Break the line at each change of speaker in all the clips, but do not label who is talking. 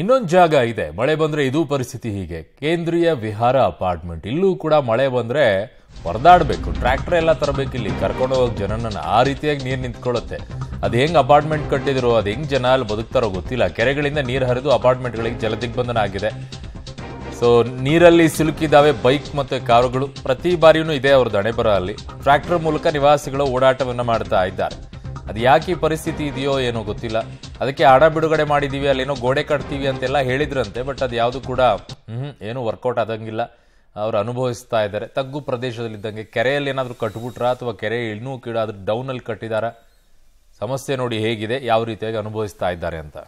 ಇನ್ನೊಂದು ಜಾಗ ಇದೆ ಮಳೆ ಬಂದ್ರೆ ಇದು ಪರಿಸ್ಥಿತಿ ಹೀಗೆ ಕೇಂದ್ರೀಯ ವಿಹಾರ ಅಪಾರ್ಟ್ಮೆಂಟ್ ಇಲ್ಲೂ ಕೂಡ ಮಳೆ ಬಂದ್ರೆ ಹೊರದಾಡ್ಬೇಕು ಟ್ರ್ಯಾಕ್ಟರ್ ಎಲ್ಲ ತರಬೇಕು ಇಲ್ಲಿ ಕರ್ಕೊಂಡು ಹೋಗಿ ಆ ರೀತಿಯಾಗಿ ನೀರು ನಿಂತ್ಕೊಳ್ಳುತ್ತೆ ಅದು ಹೆಂಗ್ ಅಪಾರ್ಟ್ಮೆಂಟ್ ಕಟ್ಟಿದ್ರು ಅದು ಹೆಂಗ್ ಜನ ಅಲ್ಲಿ ಬದುಕ್ತಾರೋ ಗೊತ್ತಿಲ್ಲ ಕೆರೆಗಳಿಂದ ನೀರು ಹರಿದು ಅಪಾರ್ಟ್ಮೆಂಟ್ಗಳಿಗೆ ದಿಗ್ಬಂಧನ ಆಗಿದೆ ಸೊ ನೀರಲ್ಲಿ ಸಿಲುಕಿದಾವೆ ಬೈಕ್ ಮತ್ತು ಕಾರುಗಳು ಪ್ರತಿ ಬಾರಿಯೂ ಇದೆ ದಣೆ ಬರ ಅಲ್ಲಿ ಟ್ರ್ಯಾಕ್ಟರ್ ಮೂಲಕ ನಿವಾಸಿಗಳು ಓಡಾಟವನ್ನು ಮಾಡ್ತಾ ಇದ್ದಾರೆ ಅದು ಯಾಕೆ ಪರಿಸ್ಥಿತಿ ಇದೆಯೋ ಏನೋ ಗೊತ್ತಿಲ್ಲ ಅದಕ್ಕೆ ಆಡ ಬಿಡುಗಡೆ ಮಾಡಿದ್ದೀವಿ ಅಲ್ಲೇನೋ ಗೋಡೆ ಕಟ್ತೀವಿ ಅಂತೆಲ್ಲ ಹೇಳಿದ್ರಂತೆ ಬಟ್ ಅದು ಯಾವುದು ಕೂಡ ಹ್ಞೂ ಏನೂ ವರ್ಕೌಟ್ ಆದಂಗಿಲ್ಲ ಅವರು ಅನುಭವಿಸ್ತಾ ಇದ್ದಾರೆ ತಗ್ಗು ಪ್ರದೇಶದಲ್ಲಿದ್ದಂಗೆ ಕೆರೆಯಲ್ಲಿ ಏನಾದರೂ ಕಟ್ಬಿಟ್ರ ಅಥವಾ ಕೆರೆ ಇನ್ನೂ ಕೀಡ ಅದ್ರ ಡೌನಲ್ಲಿ ಕಟ್ಟಿದಾರ ಸಮಸ್ಯೆ ನೋಡಿ ಹೇಗಿದೆ ಯಾವ ರೀತಿಯಾಗಿ ಅನುಭವಿಸ್ತಾ ಇದ್ದಾರೆ ಅಂತ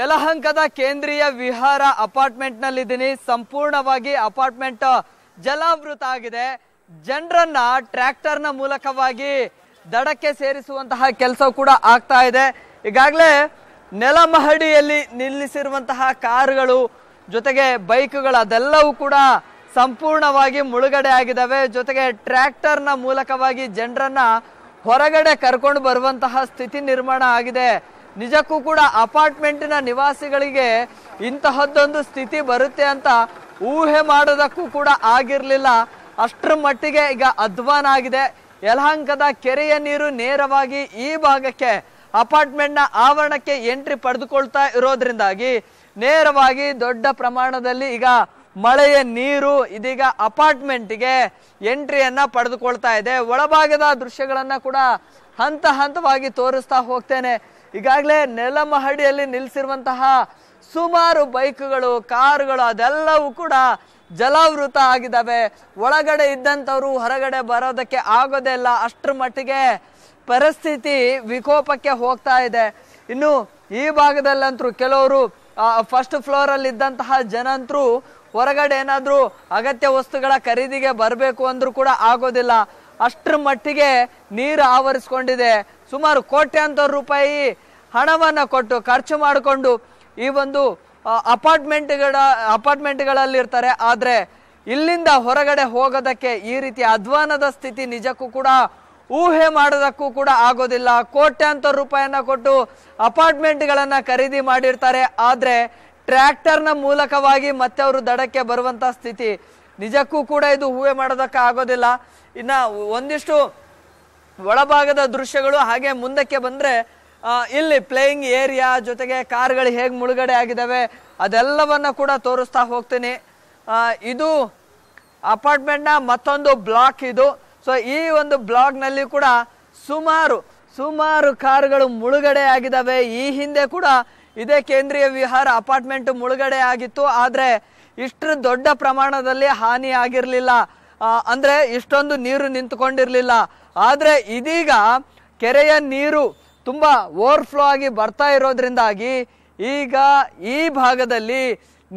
ಯಲಹಂಕದ ಕೇಂದ್ರೀಯ ವಿಹಾರ ಅಪಾರ್ಟ್ಮೆಂಟ್ ನಲ್ಲಿದ್ದೀನಿ ಸಂಪೂರ್ಣವಾಗಿ ಅಪಾರ್ಟ್ಮೆಂಟ್ ಜಲಾವೃತ ಆಗಿದೆ ಜನರನ್ನ ಟ್ರ್ಯಾಕ್ಟರ್ನ ಮೂಲಕವಾಗಿ ದಡಕ್ಕೆ ಸೇರಿಸುವಂತಹ ಕೆಲಸ ಕೂಡ ಆಗ್ತಾ ಇದೆ ಈಗಾಗಲೇ ನೆಲಮಹಡಿಯಲ್ಲಿ ನಿಲ್ಲಿಸಿರುವಂತಹ ಕಾರುಗಳು ಜೊತೆಗೆ ಬೈಕ್ಗಳು ಅದೆಲ್ಲವೂ ಕೂಡ ಸಂಪೂರ್ಣವಾಗಿ ಮುಳುಗಡೆ ಆಗಿದ್ದಾವೆ ಜೊತೆಗೆ ಟ್ರ್ಯಾಕ್ಟರ್ನ ಮೂಲಕವಾಗಿ ಜನರನ್ನ ಹೊರಗಡೆ ಕರ್ಕೊಂಡು ಬರುವಂತಹ ಸ್ಥಿತಿ ನಿರ್ಮಾಣ ಆಗಿದೆ ನಿಜಕ್ಕೂ ಕೂಡ ಅಪಾರ್ಟ್ಮೆಂಟಿನ ನಿವಾಸಿಗಳಿಗೆ ಇಂತಹದ್ದೊಂದು ಸ್ಥಿತಿ ಬರುತ್ತೆ ಅಂತ ಊಹೆ ಮಾಡೋದಕ್ಕೂ ಕೂಡ ಆಗಿರಲಿಲ್ಲ ಅಷ್ಟರ ಮಟ್ಟಿಗೆ ಈಗ ಅಧ್ವಾನ ಆಗಿದೆ ಯಲಹಂಕದ ಕೆರೆಯ ನೀರು ನೇರವಾಗಿ ಈ ಭಾಗಕ್ಕೆ ಅಪಾರ್ಟ್ಮೆಂಟ್ನ ಆವರಣಕ್ಕೆ ಎಂಟ್ರಿ ಪಡೆದುಕೊಳ್ತಾ ಇರೋದ್ರಿಂದಾಗಿ ನೇರವಾಗಿ ದೊಡ್ಡ ಪ್ರಮಾಣದಲ್ಲಿ ಈಗ ಮಳೆಯ ನೀರು ಇದೀಗ ಅಪಾರ್ಟ್ಮೆಂಟ್ಗೆ ಎಂಟ್ರಿಯನ್ನ ಪಡೆದುಕೊಳ್ತಾ ಇದೆ ಒಳಭಾಗದ ದೃಶ್ಯಗಳನ್ನ ಕೂಡ ಹಂತ ಹಂತವಾಗಿ ತೋರಿಸ್ತಾ ಹೋಗ್ತೇನೆ ಈಗಾಗಲೇ ನೆಲಮಹಡಿಯಲ್ಲಿ ನಿಲ್ಲಿಸಿರುವಂತಹ ಸುಮಾರು ಬೈಕ್ಗಳು ಕಾರುಗಳು ಅದೆಲ್ಲವೂ ಕೂಡ ಜಲಾವೃತ ಆಗಿದ್ದಾವೆ ಒಳಗಡೆ ಇದ್ದಂಥವ್ರು ಹೊರಗಡೆ ಬರೋದಕ್ಕೆ ಆಗೋದೇ ಇಲ್ಲ ಅಷ್ಟರ ಮಟ್ಟಿಗೆ ಪರಿಸ್ಥಿತಿ ವಿಕೋಪಕ್ಕೆ ಹೋಗ್ತಾ ಇದೆ ಇನ್ನು ಈ ಭಾಗದಲ್ಲಂತರೂ ಕೆಲವರು ಫಸ್ಟ್ ಫ್ಲೋರ್ ಅಲ್ಲಿ ಇದ್ದಂತಹ ಜನ ಹೊರಗಡೆ ಏನಾದರೂ ಅಗತ್ಯ ವಸ್ತುಗಳ ಖರೀದಿಗೆ ಬರಬೇಕು ಅಂದ್ರೂ ಕೂಡ ಆಗೋದಿಲ್ಲ ಅಷ್ಟರ ಮಟ್ಟಿಗೆ ನೀರು ಆವರಿಸ್ಕೊಂಡಿದೆ ಸುಮಾರು ಕೋಟ್ಯಾಂತರ ರೂಪಾಯಿ ಹಣವನ್ನು ಕೊಟ್ಟು ಖರ್ಚು ಮಾಡಿಕೊಂಡು ಈ ಒಂದು ಅಪಾರ್ಟ್ಮೆಂಟ್ಗಳ ಅಪಾರ್ಟ್ಮೆಂಟ್ಗಳಲ್ಲಿರ್ತಾರೆ ಆದರೆ ಇಲ್ಲಿಂದ ಹೊರಗಡೆ ಹೋಗೋದಕ್ಕೆ ಈ ರೀತಿ ಅಧ್ವಾನದ ಸ್ಥಿತಿ ನಿಜಕ್ಕೂ ಕೂಡ ಊಹೆ ಮಾಡೋದಕ್ಕೂ ಕೂಡ ಆಗೋದಿಲ್ಲ ಕೋಟ್ಯಾಂತರ ರೂಪಾಯಿಯನ್ನ ಕೊಟ್ಟು ಅಪಾರ್ಟ್ಮೆಂಟ್ಗಳನ್ನು ಖರೀದಿ ಮಾಡಿರ್ತಾರೆ ಆದರೆ ಟ್ರ್ಯಾಕ್ಟರ್ನ ಮೂಲಕವಾಗಿ ಮತ್ತೆ ಅವರು ದಡಕ್ಕೆ ಬರುವಂಥ ಸ್ಥಿತಿ ನಿಜಕ್ಕೂ ಕೂಡ ಇದು ಊಹೆ ಮಾಡೋದಕ್ಕೆ ಆಗೋದಿಲ್ಲ ಇನ್ನು ಒಂದಿಷ್ಟು ಒಳಭಾಗದ ದೃಶ್ಯಗಳು ಹಾಗೆ ಮುಂದಕ್ಕೆ ಬಂದರೆ ಇಲ್ಲಿ ಪ್ಲೇಯಿಂಗ್ ಏರಿಯಾ ಜೊತೆಗೆ ಕಾರ್ಗಳು ಹೇಗೆ ಮುಳುಗಡೆ ಆಗಿದ್ದಾವೆ ಅದೆಲ್ಲವನ್ನು ಕೂಡ ತೋರಿಸ್ತಾ ಹೋಗ್ತೀನಿ ಇದು ಅಪಾರ್ಟ್ಮೆಂಟ್ನ ಮತ್ತೊಂದು ಬ್ಲಾಕ್ ಇದು ಸೊ ಈ ಒಂದು ಬ್ಲಾಗ್ನಲ್ಲಿ ಕೂಡ ಸುಮಾರು ಸುಮಾರು ಕಾರುಗಳು ಮುಳುಗಡೆ ಆಗಿದ್ದಾವೆ ಈ ಹಿಂದೆ ಕೂಡ ಇದೇ ಕೇಂದ್ರೀಯ ವಿಹಾರ ಅಪಾರ್ಟ್ಮೆಂಟ್ ಮುಳುಗಡೆ ಆಗಿತ್ತು ಆದರೆ ಇಷ್ಟು ದೊಡ್ಡ ಪ್ರಮಾಣದಲ್ಲಿ ಹಾನಿ ಆಗಿರಲಿಲ್ಲ ಅಂದರೆ ಇಷ್ಟೊಂದು ನೀರು ನಿಂತುಕೊಂಡಿರಲಿಲ್ಲ ಆದರೆ ಇದೀಗ ಕೆರೆಯ ನೀರು ತುಂಬ ಫ್ಲೋ ಆಗಿ ಬರ್ತಾ ಇರೋದ್ರಿಂದಾಗಿ ಈಗ ಈ ಭಾಗದಲ್ಲಿ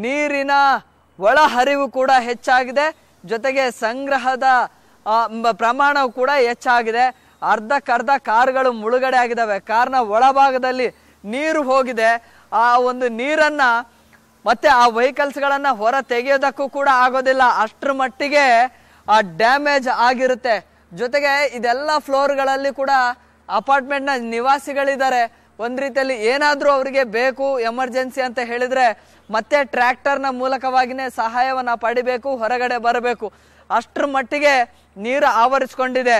ನೀರಿನ ಒಳಹರಿವು ಕೂಡ ಹೆಚ್ಚಾಗಿದೆ ಜೊತೆಗೆ ಸಂಗ್ರಹದ ಪ್ರಮಾಣವು ಕೂಡ ಹೆಚ್ಚಾಗಿದೆ ಅರ್ಧಕ್ಕರ್ಧ ಕಾರ್ಗಳು ಮುಳುಗಡೆ ಆಗಿದ್ದಾವೆ ಕಾರ್ನ ಒಳಭಾಗದಲ್ಲಿ ನೀರು ಹೋಗಿದೆ ಆ ಒಂದು ನೀರನ್ನು ಮತ್ತೆ ಆ ವೆಹಿಕಲ್ಸ್ಗಳನ್ನು ಹೊರ ತೆಗೆಯೋದಕ್ಕೂ ಕೂಡ ಆಗೋದಿಲ್ಲ ಅಷ್ಟರ ಮಟ್ಟಿಗೆ ಆ ಡ್ಯಾಮೇಜ್ ಆಗಿರುತ್ತೆ ಜೊತೆಗೆ ಇದೆಲ್ಲ ಫ್ಲೋರ್ಗಳಲ್ಲಿ ಕೂಡ ಅಪಾರ್ಟ್ಮೆಂಟ್ನ ನಿವಾಸಿಗಳಿದ್ದಾರೆ ಒಂದು ರೀತಿಯಲ್ಲಿ ಏನಾದರೂ ಅವರಿಗೆ ಬೇಕು ಎಮರ್ಜೆನ್ಸಿ ಅಂತ ಹೇಳಿದರೆ ಮತ್ತೆ ಟ್ರ್ಯಾಕ್ಟರ್ನ ಮೂಲಕವಾಗಿನೇ ಸಹಾಯವನ್ನು ಪಡಿಬೇಕು ಹೊರಗಡೆ ಬರಬೇಕು ಅಷ್ಟರ ಮಟ್ಟಿಗೆ ನೀರು ಆವರಿಸ್ಕೊಂಡಿದೆ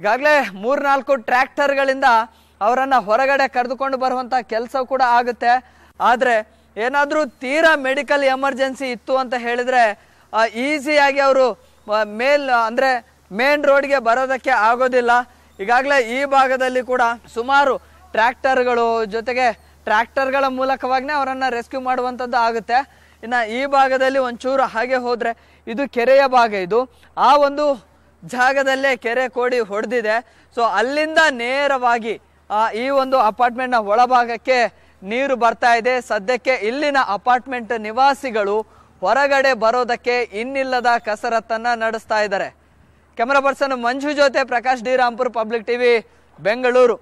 ಈಗಾಗಲೇ ಮೂರ್ನಾಲ್ಕು ಟ್ರ್ಯಾಕ್ಟರ್ಗಳಿಂದ ಅವರನ್ನು ಹೊರಗಡೆ ಕರೆದುಕೊಂಡು ಬರುವಂಥ ಕೆಲಸ ಕೂಡ ಆಗುತ್ತೆ ಆದರೆ ಏನಾದರೂ ತೀರಾ ಮೆಡಿಕಲ್ ಎಮರ್ಜೆನ್ಸಿ ಇತ್ತು ಅಂತ ಹೇಳಿದರೆ ಈಸಿಯಾಗಿ ಅವರು ಮೇಲ್ ಅಂದರೆ ಮೇನ್ ರೋಡ್ಗೆ ಬರೋದಕ್ಕೆ ಆಗೋದಿಲ್ಲ ಈಗಾಗಲೇ ಈ ಭಾಗದಲ್ಲಿ ಕೂಡ ಸುಮಾರು ಟ್ರ್ಯಾಕ್ಟರ್ಗಳು ಜೊತೆಗೆ ಟ್ರ್ಯಾಕ್ಟರ್ಗಳ ಮೂಲಕವಾಗನೇ ಅವರನ್ನು ರೆಸ್ಕ್ಯೂ ಮಾಡುವಂಥದ್ದು ಆಗುತ್ತೆ ಇನ್ನು ಈ ಭಾಗದಲ್ಲಿ ಒಂಚೂರು ಹಾಗೆ ಹೋದರೆ ಇದು ಕೆರೆಯ ಭಾಗ ಇದು ಆ ಒಂದು ಜಾಗದಲ್ಲೇ ಕೆರೆ ಕೋಡಿ ಹೊಡೆದಿದೆ ಸೊ ಅಲ್ಲಿಂದ ನೇರವಾಗಿ ಈ ಒಂದು ಅಪಾರ್ಟ್ಮೆಂಟ್ನ ಒಳಭಾಗಕ್ಕೆ ನೀರು ಬರ್ತಾ ಇದೆ ಸದ್ಯಕ್ಕೆ ಇಲ್ಲಿನ ಅಪಾರ್ಟ್ಮೆಂಟ್ ನಿವಾಸಿಗಳು ಹೊರಗಡೆ ಬರೋದಕ್ಕೆ ಇನ್ನಿಲ್ಲದ ಕಸರತ್ತನ್ನು ನಡೆಸ್ತಾ ಇದ್ದಾರೆ ಕ್ಯಾಮರಾ ಪರ್ಸನ್ ಮಂಜು ಜೊತೆ Prakash D Rampur public TV Bengaluru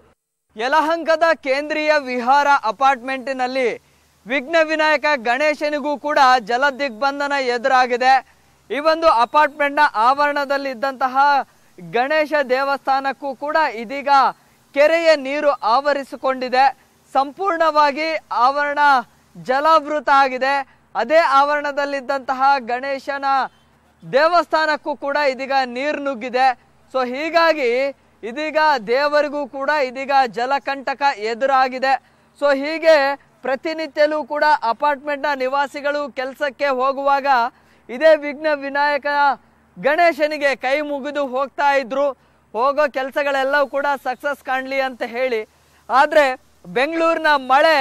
ಯಲಹಂಕದ ಕೇಂದ್ರೀಯ ವಿಹಾರ ಅಪಾರ್ಟ್ಮೆಂಟಿನಲ್ಲಿ ವಿಘ್ನ ವಿನಾಯಕ ಗಣೇಶನಿಗೂ ಕೂಡ ಜಲ ದಿಗ್ಬಂಧನ ಎದುರಾಗಿದೆ ಈ ಒಂದು ಅಪಾರ್ಟ್ಮೆಂಟ್ನ ಆವರಣದಲ್ಲಿ ಗಣೇಶ ದೇವಸ್ಥಾನಕ್ಕೂ ಕೂಡ ಇದೀಗ ಕೆರೆಯ ನೀರು ಆವರಿಸಿಕೊಂಡಿದೆ ಸಂಪೂರ್ಣವಾಗಿ ಆವರಣ ಜಲಾವೃತ ಆಗಿದೆ ಅದೇ ಆವರಣದಲ್ಲಿದ್ದಂತಹ ಗಣೇಶನ ದೇವಸ್ಥಾನಕ್ಕೂ ಕೂಡ ಇದೀಗ ನೀರು ನುಗ್ಗಿದೆ ಸೊ ಹೀಗಾಗಿ ಇದೀಗ ದೇವರಿಗೂ ಕೂಡ ಇದೀಗ ಜಲಕಂಟಕ ಎದುರಾಗಿದೆ ಸೊ ಹೀಗೆ ಪ್ರತಿನಿತ್ಯಲೂ ಕೂಡ ಅಪಾರ್ಟ್ಮೆಂಟ್ನ ನಿವಾಸಿಗಳು ಕೆಲಸಕ್ಕೆ ಹೋಗುವಾಗ ಇದೇ ವಿಘ್ನ ವಿನಾಯಕ ಗಣೇಶನಿಗೆ ಕೈ ಮುಗಿದು ಹೋಗ್ತಾ ಇದ್ರು ಹೋಗೋ ಕೆಲಸಗಳೆಲ್ಲವೂ ಕೂಡ ಸಕ್ಸಸ್ ಕಾಣಲಿ ಅಂತ ಹೇಳಿ ಆದರೆ ಬೆಂಗಳೂರಿನ ಮಳೆ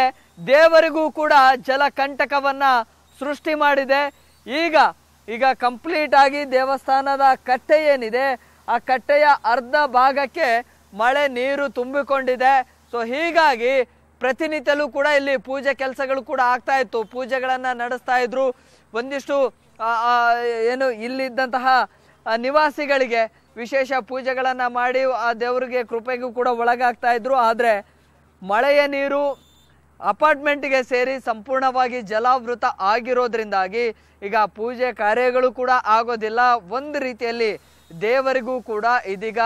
ದೇವರಿಗೂ ಕೂಡ ಜಲಕಂಟಕವನ್ನು ಸೃಷ್ಟಿ ಮಾಡಿದೆ ಈಗ ಈಗ ಕಂಪ್ಲೀಟ್ ಆಗಿ ದೇವಸ್ಥಾನದ ಕಟ್ಟೆ ಏನಿದೆ ಆ ಕಟ್ಟೆಯ ಅರ್ಧ ಭಾಗಕ್ಕೆ ಮಳೆ ನೀರು ತುಂಬಿಕೊಂಡಿದೆ ಸೊ ಹೀಗಾಗಿ ಪ್ರತಿನಿತ್ಯಲೂ ಕೂಡ ಇಲ್ಲಿ ಪೂಜೆ ಕೆಲಸಗಳು ಕೂಡ ಆಗ್ತಾ ಇತ್ತು ಪೂಜೆಗಳನ್ನು ನಡೆಸ್ತಾ ಇದ್ರು ಒಂದಿಷ್ಟು ಏನು ಇಲ್ಲಿದ್ದಂತಹ ನಿವಾಸಿಗಳಿಗೆ ವಿಶೇಷ ಪೂಜೆಗಳನ್ನು ಮಾಡಿ ಆ ದೇವರಿಗೆ ಕೃಪೆಗೂ ಕೂಡ ಒಳಗಾಗ್ತಾ ಇದ್ರು ಆದರೆ ಮಳೆಯ ನೀರು ಅಪಾರ್ಟ್ಮೆಂಟ್ಗೆ ಸೇರಿ ಸಂಪೂರ್ಣವಾಗಿ ಜಲಾವೃತ ಆಗಿರೋದ್ರಿಂದಾಗಿ ಈಗ ಪೂಜೆ ಕಾರ್ಯಗಳು ಕೂಡ ಆಗೋದಿಲ್ಲ ಒಂದು ರೀತಿಯಲ್ಲಿ ದೇವರಿಗೂ ಕೂಡ ಇದೀಗ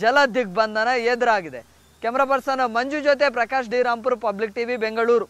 ಜಲ ದಿಗ್ಬಂಧನ ಎದುರಾಗಿದೆ ಕ್ಯಾಮ್ರಾ ಪರ್ಸನ್ ಮಂಜು ಜೊತೆ Prakash D Rampur public TV Bengaluru